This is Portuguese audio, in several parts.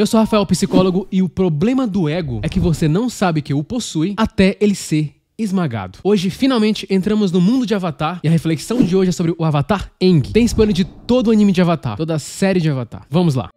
Eu sou Rafael, psicólogo, e o problema do ego é que você não sabe que o possui até ele ser esmagado. Hoje, finalmente, entramos no mundo de Avatar e a reflexão de hoje é sobre o Avatar Eng. Tem spoiler de todo o anime de Avatar, toda a série de Avatar. Vamos lá.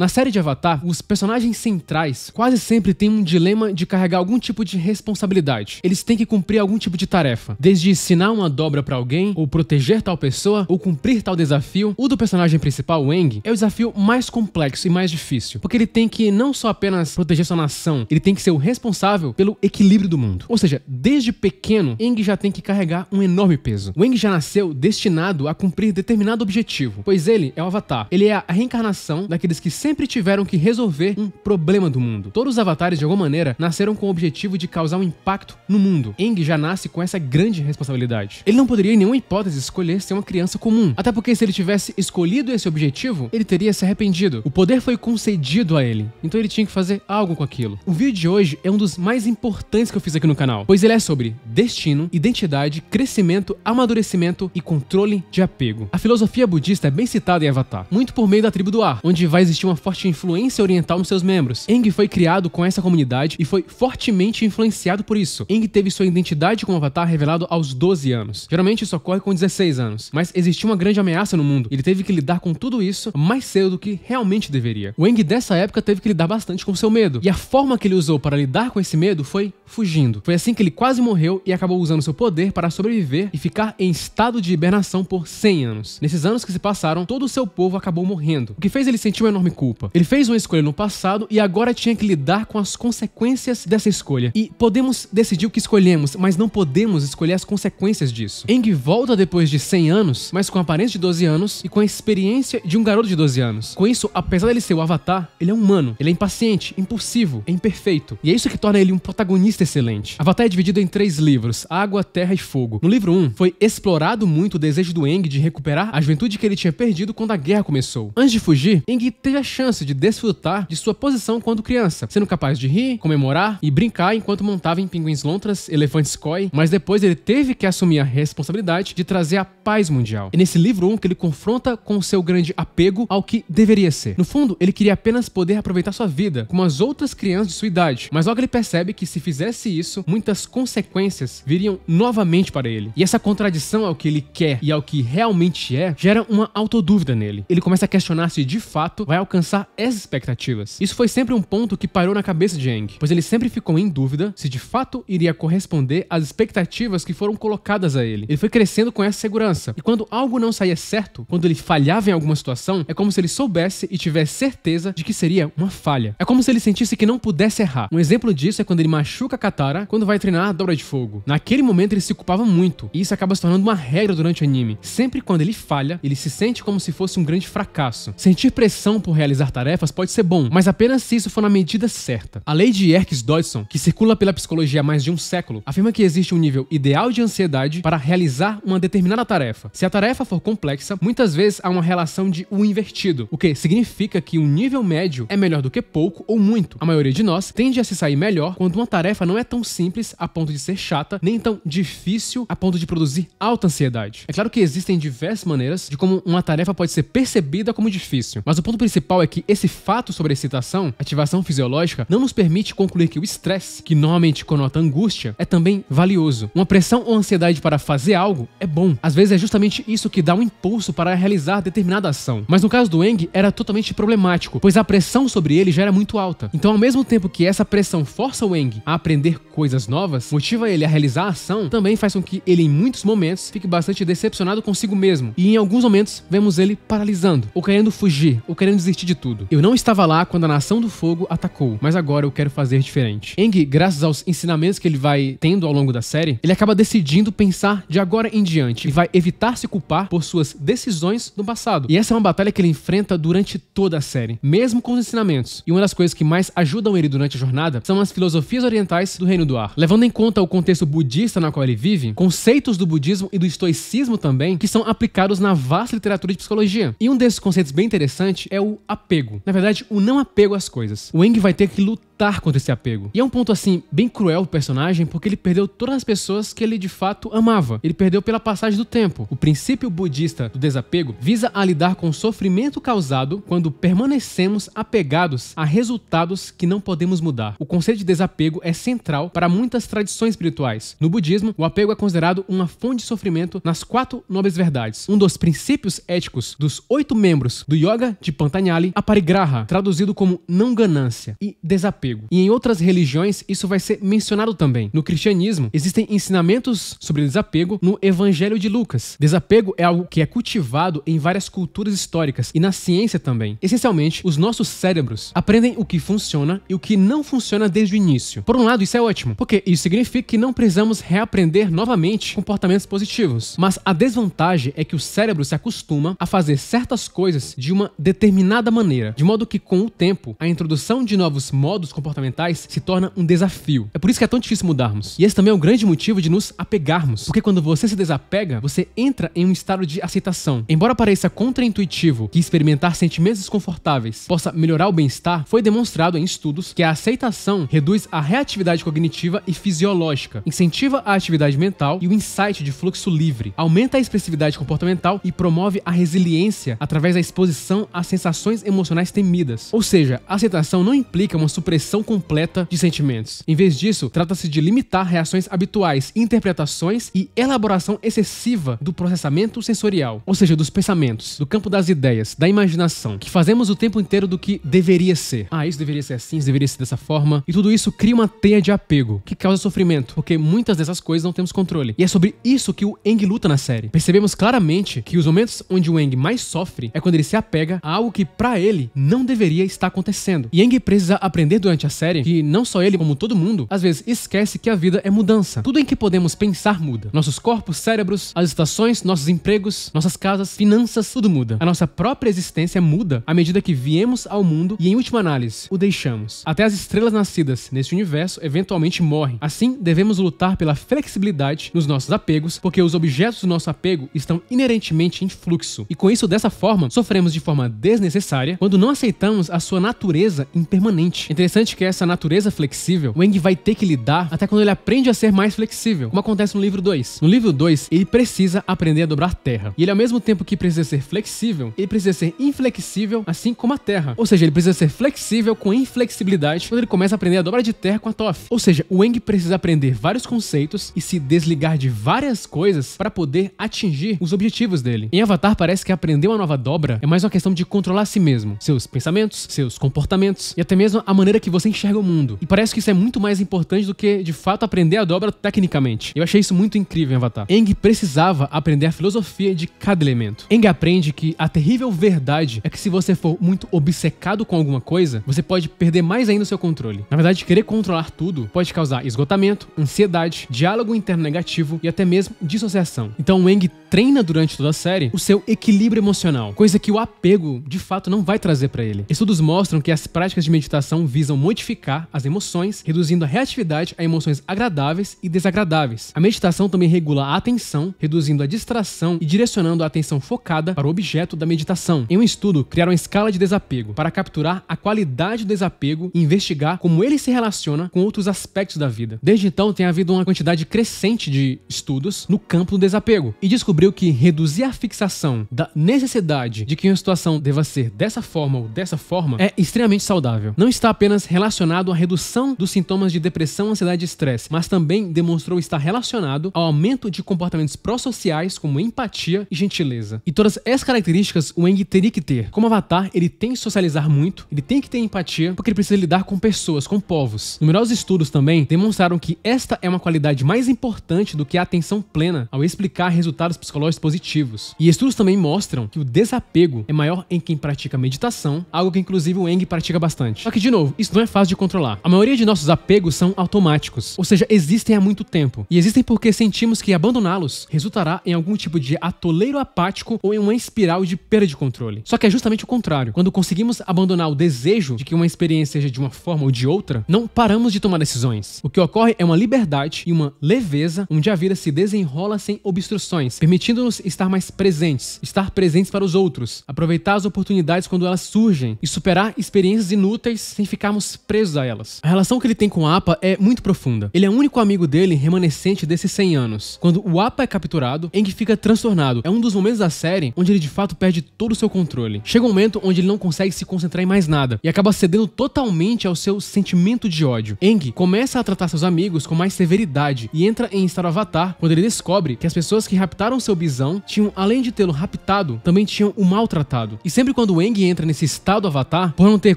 Na série de Avatar, os personagens centrais quase sempre têm um dilema de carregar algum tipo de responsabilidade. Eles têm que cumprir algum tipo de tarefa, desde ensinar uma dobra para alguém, ou proteger tal pessoa, ou cumprir tal desafio. O do personagem principal, Wang, é o desafio mais complexo e mais difícil, porque ele tem que não só apenas proteger sua nação, ele tem que ser o responsável pelo equilíbrio do mundo. Ou seja, desde pequeno, Wang já tem que carregar um enorme peso. Wang já nasceu destinado a cumprir determinado objetivo, pois ele é o Avatar. Ele é a reencarnação daqueles que sempre tiveram que resolver um problema do mundo. Todos os avatares, de alguma maneira, nasceram com o objetivo de causar um impacto no mundo. Eng já nasce com essa grande responsabilidade. Ele não poderia, em nenhuma hipótese, escolher ser uma criança comum. Até porque, se ele tivesse escolhido esse objetivo, ele teria se arrependido. O poder foi concedido a ele, então ele tinha que fazer algo com aquilo. O vídeo de hoje é um dos mais importantes que eu fiz aqui no canal, pois ele é sobre destino, identidade, crescimento, amadurecimento e controle de apego. A filosofia budista é bem citada em Avatar, muito por meio da tribo do ar, onde vai existir uma uma forte influência oriental nos seus membros. Eng foi criado com essa comunidade e foi fortemente influenciado por isso. Eng teve sua identidade como Avatar revelado aos 12 anos. Geralmente isso ocorre com 16 anos, mas existia uma grande ameaça no mundo. Ele teve que lidar com tudo isso mais cedo do que realmente deveria. O Eng dessa época teve que lidar bastante com seu medo, e a forma que ele usou para lidar com esse medo foi fugindo. Foi assim que ele quase morreu e acabou usando seu poder para sobreviver e ficar em estado de hibernação por 100 anos. Nesses anos que se passaram, todo o seu povo acabou morrendo, o que fez ele sentir uma enorme culpa. Ele fez uma escolha no passado e agora tinha que lidar com as consequências dessa escolha. E podemos decidir o que escolhemos, mas não podemos escolher as consequências disso. Eng volta depois de 100 anos, mas com a aparência de 12 anos e com a experiência de um garoto de 12 anos. Com isso, apesar dele ser o Avatar, ele é humano, ele é impaciente, impulsivo, é imperfeito. E é isso que torna ele um protagonista excelente. Avatar é dividido em três livros: Água, Terra e Fogo. No livro 1, um, foi explorado muito o desejo do Eng de recuperar a juventude que ele tinha perdido quando a guerra começou. Antes de fugir, Eng teve a chance de desfrutar de sua posição quando criança, sendo capaz de rir, comemorar e brincar enquanto montava em pinguins lontras, elefantes koi, mas depois ele teve que assumir a responsabilidade de trazer a paz mundial. É nesse livro 1 um que ele confronta com o seu grande apego ao que deveria ser. No fundo, ele queria apenas poder aproveitar sua vida, como as outras crianças de sua idade, mas logo ele percebe que se fizesse isso, muitas consequências viriam novamente para ele. E essa contradição ao que ele quer e ao que realmente é, gera uma autodúvida nele. Ele começa a questionar se de fato vai alcançar alcançar essas expectativas. Isso foi sempre um ponto que parou na cabeça de Aang, pois ele sempre ficou em dúvida se de fato iria corresponder às expectativas que foram colocadas a ele. Ele foi crescendo com essa segurança, e quando algo não saía certo, quando ele falhava em alguma situação, é como se ele soubesse e tivesse certeza de que seria uma falha. É como se ele sentisse que não pudesse errar. Um exemplo disso é quando ele machuca a Katara quando vai treinar a dobra de fogo. Naquele momento ele se culpava muito, e isso acaba se tornando uma regra durante o anime. Sempre quando ele falha, ele se sente como se fosse um grande fracasso. Sentir pressão por realizar realizar tarefas pode ser bom, mas apenas se isso for na medida certa. A lei de Erkes-Dodson, que circula pela psicologia há mais de um século, afirma que existe um nível ideal de ansiedade para realizar uma determinada tarefa. Se a tarefa for complexa, muitas vezes há uma relação de um invertido, o que significa que um nível médio é melhor do que pouco ou muito. A maioria de nós tende a se sair melhor quando uma tarefa não é tão simples a ponto de ser chata, nem tão difícil a ponto de produzir alta ansiedade. É claro que existem diversas maneiras de como uma tarefa pode ser percebida como difícil, mas o ponto principal é é que esse fato sobre excitação, ativação fisiológica, não nos permite concluir que o estresse, que normalmente conota angústia, é também valioso. Uma pressão ou ansiedade para fazer algo é bom. Às vezes é justamente isso que dá um impulso para realizar determinada ação. Mas no caso do Eng, era totalmente problemático, pois a pressão sobre ele já era muito alta. Então, ao mesmo tempo que essa pressão força o Eng a aprender coisas novas, motiva ele a realizar a ação, também faz com que ele, em muitos momentos, fique bastante decepcionado consigo mesmo. E em alguns momentos, vemos ele paralisando, ou querendo fugir, ou querendo desistir de de tudo. Eu não estava lá quando a Nação do Fogo atacou, mas agora eu quero fazer diferente. Eng, graças aos ensinamentos que ele vai tendo ao longo da série, ele acaba decidindo pensar de agora em diante e vai evitar se culpar por suas decisões no passado. E essa é uma batalha que ele enfrenta durante toda a série, mesmo com os ensinamentos. E uma das coisas que mais ajudam ele durante a jornada são as filosofias orientais do Reino do Ar. Levando em conta o contexto budista na qual ele vive, conceitos do budismo e do estoicismo também, que são aplicados na vasta literatura de psicologia. E um desses conceitos bem interessante é o apego. Na verdade, o não apego às coisas. O Eng vai ter que lutar lutar contra esse apego. E é um ponto assim bem cruel o personagem, porque ele perdeu todas as pessoas que ele de fato amava. Ele perdeu pela passagem do tempo. O princípio budista do desapego visa a lidar com o sofrimento causado quando permanecemos apegados a resultados que não podemos mudar. O conceito de desapego é central para muitas tradições espirituais. No budismo, o apego é considerado uma fonte de sofrimento nas quatro nobres verdades. Um dos princípios éticos dos oito membros do Yoga de Pantanjali, Aparigraha, traduzido como não ganância e desapego. E em outras religiões, isso vai ser mencionado também. No cristianismo, existem ensinamentos sobre desapego no Evangelho de Lucas. Desapego é algo que é cultivado em várias culturas históricas e na ciência também. Essencialmente, os nossos cérebros aprendem o que funciona e o que não funciona desde o início. Por um lado, isso é ótimo, porque isso significa que não precisamos reaprender novamente comportamentos positivos. Mas a desvantagem é que o cérebro se acostuma a fazer certas coisas de uma determinada maneira, de modo que com o tempo, a introdução de novos modos comportamentais se torna um desafio. É por isso que é tão difícil mudarmos. E esse também é um grande motivo de nos apegarmos, porque quando você se desapega, você entra em um estado de aceitação. Embora pareça contraintuitivo que experimentar sentimentos desconfortáveis possa melhorar o bem-estar, foi demonstrado em estudos que a aceitação reduz a reatividade cognitiva e fisiológica, incentiva a atividade mental e o insight de fluxo livre, aumenta a expressividade comportamental e promove a resiliência através da exposição a sensações emocionais temidas. Ou seja, a aceitação não implica uma supressão expressão completa de sentimentos. Em vez disso, trata-se de limitar reações habituais, interpretações e elaboração excessiva do processamento sensorial, ou seja, dos pensamentos, do campo das ideias, da imaginação, que fazemos o tempo inteiro do que deveria ser. Ah, isso deveria ser assim, isso deveria ser dessa forma. E tudo isso cria uma teia de apego, que causa sofrimento, porque muitas dessas coisas não temos controle. E é sobre isso que o Eng luta na série. Percebemos claramente que os momentos onde o Eng mais sofre é quando ele se apega a algo que para ele não deveria estar acontecendo. E Eng precisa aprender do durante a série que não só ele, como todo mundo, às vezes esquece que a vida é mudança. Tudo em que podemos pensar muda. Nossos corpos, cérebros, as estações, nossos empregos, nossas casas, finanças, tudo muda. A nossa própria existência muda à medida que viemos ao mundo e, em última análise, o deixamos. Até as estrelas nascidas neste universo eventualmente morrem. Assim, devemos lutar pela flexibilidade nos nossos apegos, porque os objetos do nosso apego estão inerentemente em fluxo. E com isso, dessa forma, sofremos de forma desnecessária quando não aceitamos a sua natureza impermanente. É interessante interessante que é essa natureza flexível, Wang vai ter que lidar até quando ele aprende a ser mais flexível, como acontece no livro 2. No livro 2, ele precisa aprender a dobrar terra. E ele, ao mesmo tempo que precisa ser flexível, ele precisa ser inflexível, assim como a terra. Ou seja, ele precisa ser flexível com inflexibilidade quando ele começa a aprender a dobra de terra com a Toph. Ou seja, o Wang precisa aprender vários conceitos e se desligar de várias coisas para poder atingir os objetivos dele. Em Avatar, parece que aprender uma nova dobra é mais uma questão de controlar si mesmo, seus pensamentos, seus comportamentos e até mesmo a maneira que você enxerga o mundo. E parece que isso é muito mais importante do que, de fato, aprender a dobra tecnicamente. Eu achei isso muito incrível em Avatar. Eng precisava aprender a filosofia de cada elemento. Eng aprende que a terrível verdade é que se você for muito obcecado com alguma coisa, você pode perder mais ainda o seu controle. Na verdade, querer controlar tudo pode causar esgotamento, ansiedade, diálogo interno negativo e até mesmo dissociação. Então, Eng treina durante toda a série o seu equilíbrio emocional, coisa que o apego de fato não vai trazer para ele. Estudos mostram que as práticas de meditação visam modificar as emoções, reduzindo a reatividade a emoções agradáveis e desagradáveis. A meditação também regula a atenção, reduzindo a distração e direcionando a atenção focada para o objeto da meditação. Em um estudo, criaram uma escala de desapego para capturar a qualidade do desapego e investigar como ele se relaciona com outros aspectos da vida. Desde então, tem havido uma quantidade crescente de estudos no campo do desapego e descobriram descobriu que reduzir a fixação da necessidade de que uma situação deva ser dessa forma ou dessa forma é extremamente saudável. Não está apenas relacionado à redução dos sintomas de depressão, ansiedade e estresse, mas também demonstrou estar relacionado ao aumento de comportamentos pró-sociais como empatia e gentileza. E todas essas características o Eng teria que ter. Como avatar, ele tem que socializar muito, ele tem que ter empatia, porque ele precisa lidar com pessoas, com povos. Numerosos estudos também demonstraram que esta é uma qualidade mais importante do que a atenção plena ao explicar resultados psicológicos psicológicos positivos. E estudos também mostram que o desapego é maior em quem pratica meditação, algo que inclusive o Eng pratica bastante. Só que, de novo, isso não é fácil de controlar. A maioria de nossos apegos são automáticos, ou seja, existem há muito tempo. E existem porque sentimos que abandoná-los resultará em algum tipo de atoleiro apático ou em uma espiral de perda de controle. Só que é justamente o contrário. Quando conseguimos abandonar o desejo de que uma experiência seja de uma forma ou de outra, não paramos de tomar decisões. O que ocorre é uma liberdade e uma leveza onde a vida se desenrola sem obstruções, permitindo permitindo-nos estar mais presentes, estar presentes para os outros, aproveitar as oportunidades quando elas surgem e superar experiências inúteis sem ficarmos presos a elas. A relação que ele tem com o Apa é muito profunda. Ele é o único amigo dele remanescente desses 100 anos. Quando o Apa é capturado, Eng fica transtornado. É um dos momentos da série onde ele de fato perde todo o seu controle. Chega um momento onde ele não consegue se concentrar em mais nada e acaba cedendo totalmente ao seu sentimento de ódio. Eng começa a tratar seus amigos com mais severidade e entra em Star avatar quando ele descobre que as pessoas que raptaram seu seu bisão tinham, além de tê-lo raptado, também tinham o maltratado. E sempre quando o Eng entra nesse estado avatar, por não ter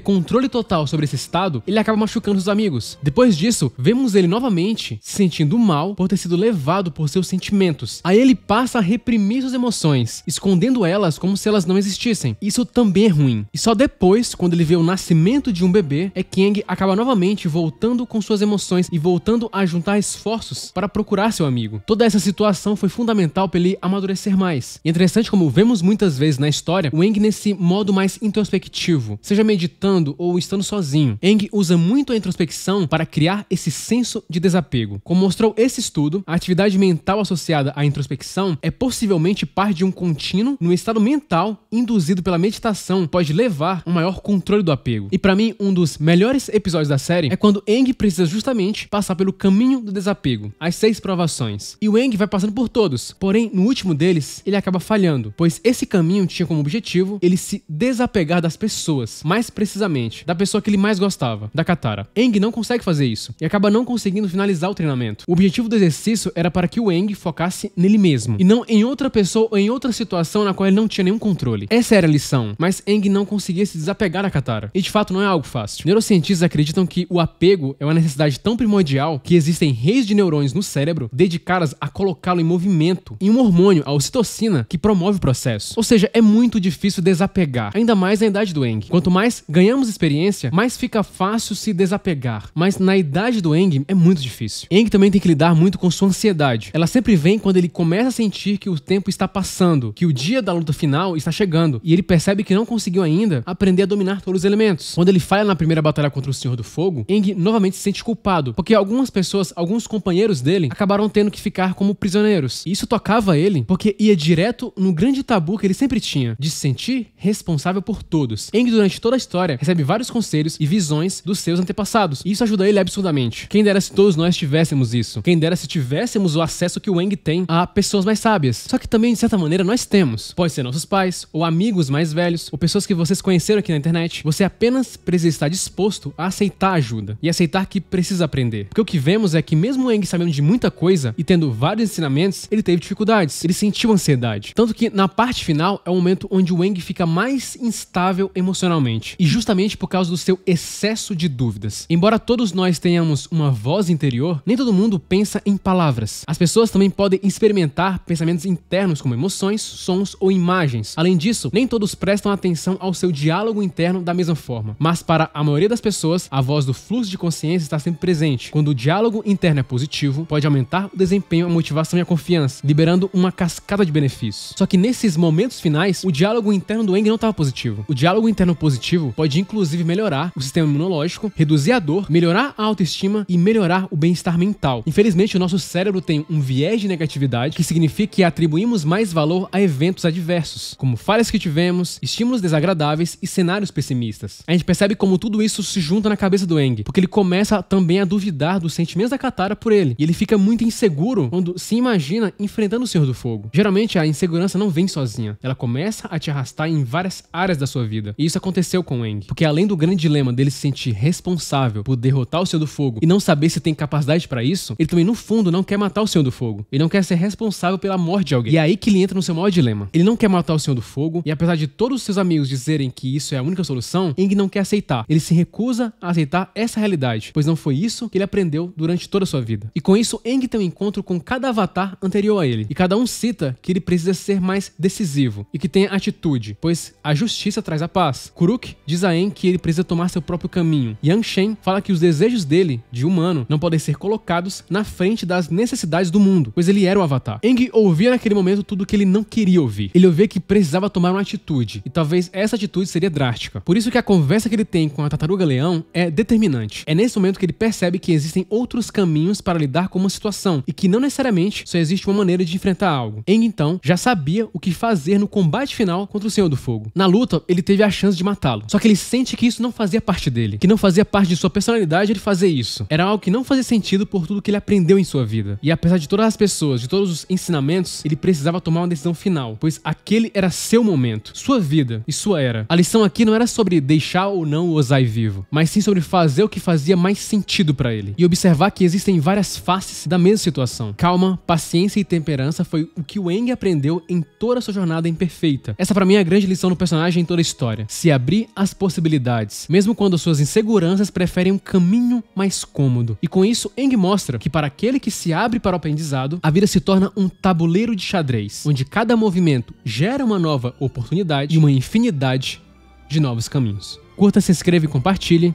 controle total sobre esse estado, ele acaba machucando os amigos. Depois disso, vemos ele novamente se sentindo mal por ter sido levado por seus sentimentos. Aí ele passa a reprimir suas emoções, escondendo elas como se elas não existissem. Isso também é ruim. E só depois, quando ele vê o nascimento de um bebê, é que Eng acaba novamente voltando com suas emoções e voltando a juntar esforços para procurar seu amigo. Toda essa situação foi fundamental para ele amadurecer mais. E é interessante como vemos muitas vezes na história o Eng nesse modo mais introspectivo, seja meditando ou estando sozinho. Eng usa muito a introspecção para criar esse senso de desapego. Como mostrou esse estudo, a atividade mental associada à introspecção é possivelmente parte de um contínuo no estado mental induzido pela meditação pode levar a um maior controle do apego. E para mim, um dos melhores episódios da série é quando Eng precisa justamente passar pelo caminho do desapego, as seis provações. E o Eng vai passando por todos, porém no último deles, ele acaba falhando, pois esse caminho tinha como objetivo ele se desapegar das pessoas, mais precisamente, da pessoa que ele mais gostava, da Katara. Eng não consegue fazer isso e acaba não conseguindo finalizar o treinamento. O objetivo do exercício era para que o Eng focasse nele mesmo e não em outra pessoa ou em outra situação na qual ele não tinha nenhum controle. Essa era a lição, mas Eng não conseguia se desapegar da Katara. E de fato não é algo fácil. Neurocientistas acreditam que o apego é uma necessidade tão primordial que existem reis de neurônios no cérebro dedicadas a colocá-lo em movimento, em um hormônio hormônio, a ocitocina, que promove o processo. Ou seja, é muito difícil desapegar, ainda mais na idade do Eng. Quanto mais ganhamos experiência, mais fica fácil se desapegar. Mas na idade do Eng é muito difícil. Eng também tem que lidar muito com sua ansiedade. Ela sempre vem quando ele começa a sentir que o tempo está passando, que o dia da luta final está chegando, e ele percebe que não conseguiu ainda aprender a dominar todos os elementos. Quando ele falha na primeira batalha contra o Senhor do Fogo, Eng novamente se sente culpado, porque algumas pessoas, alguns companheiros dele, acabaram tendo que ficar como prisioneiros. E isso tocava ele dele, porque ia direto no grande tabu que ele sempre tinha, de se sentir responsável por todos. Eng, durante toda a história, recebe vários conselhos e visões dos seus antepassados, e isso ajuda ele absurdamente. Quem dera se todos nós tivéssemos isso. Quem dera se tivéssemos o acesso que o Eng tem a pessoas mais sábias. Só que também, de certa maneira, nós temos. Pode ser nossos pais, ou amigos mais velhos, ou pessoas que vocês conheceram aqui na internet. Você apenas precisa estar disposto a aceitar ajuda e aceitar que precisa aprender. Porque o que vemos é que, mesmo o Eng sabendo de muita coisa e tendo vários ensinamentos, ele teve dificuldades ele sentiu ansiedade. Tanto que na parte final é o momento onde o Wang fica mais instável emocionalmente, e justamente por causa do seu excesso de dúvidas. Embora todos nós tenhamos uma voz interior, nem todo mundo pensa em palavras. As pessoas também podem experimentar pensamentos internos como emoções, sons ou imagens. Além disso, nem todos prestam atenção ao seu diálogo interno da mesma forma, mas para a maioria das pessoas, a voz do fluxo de consciência está sempre presente. Quando o diálogo interno é positivo, pode aumentar o desempenho, a motivação e a confiança, liberando uma uma cascada de benefícios. Só que nesses momentos finais, o diálogo interno do Eng não estava positivo. O diálogo interno positivo pode inclusive melhorar o sistema imunológico, reduzir a dor, melhorar a autoestima e melhorar o bem-estar mental. Infelizmente, o nosso cérebro tem um viés de negatividade que significa que atribuímos mais valor a eventos adversos, como falhas que tivemos, estímulos desagradáveis e cenários pessimistas. A gente percebe como tudo isso se junta na cabeça do Eng, porque ele começa também a duvidar dos sentimentos da Katara por ele, e ele fica muito inseguro quando se imagina enfrentando o Senhor do fogo. Geralmente, a insegurança não vem sozinha. Ela começa a te arrastar em várias áreas da sua vida. E isso aconteceu com Eng Porque além do grande dilema dele se sentir responsável por derrotar o Senhor do Fogo e não saber se tem capacidade para isso, ele também, no fundo, não quer matar o Senhor do Fogo. Ele não quer ser responsável pela morte de alguém. E é aí que ele entra no seu maior dilema. Ele não quer matar o Senhor do Fogo, e apesar de todos os seus amigos dizerem que isso é a única solução, Eng não quer aceitar. Ele se recusa a aceitar essa realidade, pois não foi isso que ele aprendeu durante toda a sua vida. E com isso, Eng tem um encontro com cada avatar anterior a ele, e cada um cita que ele precisa ser mais decisivo e que tenha atitude, pois a justiça traz a paz. Kuruk diz a En que ele precisa tomar seu próprio caminho. Yang Shen fala que os desejos dele, de humano, não podem ser colocados na frente das necessidades do mundo, pois ele era o Avatar. Eng ouvia naquele momento tudo o que ele não queria ouvir. Ele ouvia que precisava tomar uma atitude, e talvez essa atitude seria drástica. Por isso que a conversa que ele tem com a tartaruga leão é determinante. É nesse momento que ele percebe que existem outros caminhos para lidar com uma situação e que não necessariamente só existe uma maneira de enfrentar algo. Eng então já sabia o que fazer no combate final contra o Senhor do Fogo. Na luta, ele teve a chance de matá-lo. Só que ele sente que isso não fazia parte dele, que não fazia parte de sua personalidade ele fazer isso. Era algo que não fazia sentido por tudo que ele aprendeu em sua vida. E apesar de todas as pessoas, de todos os ensinamentos, ele precisava tomar uma decisão final, pois aquele era seu momento, sua vida e sua era. A lição aqui não era sobre deixar ou não o Ozai vivo, mas sim sobre fazer o que fazia mais sentido para ele e observar que existem várias faces da mesma situação. Calma, paciência e temperança foi foi o que o Eng aprendeu em toda a sua jornada imperfeita. Essa para mim é a grande lição do personagem em toda a história. Se abrir às possibilidades, mesmo quando suas inseguranças preferem um caminho mais cômodo. E com isso, Eng mostra que para aquele que se abre para o aprendizado, a vida se torna um tabuleiro de xadrez, onde cada movimento gera uma nova oportunidade e uma infinidade de novos caminhos. Curta, se inscreva e compartilhe.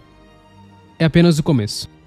É apenas o começo.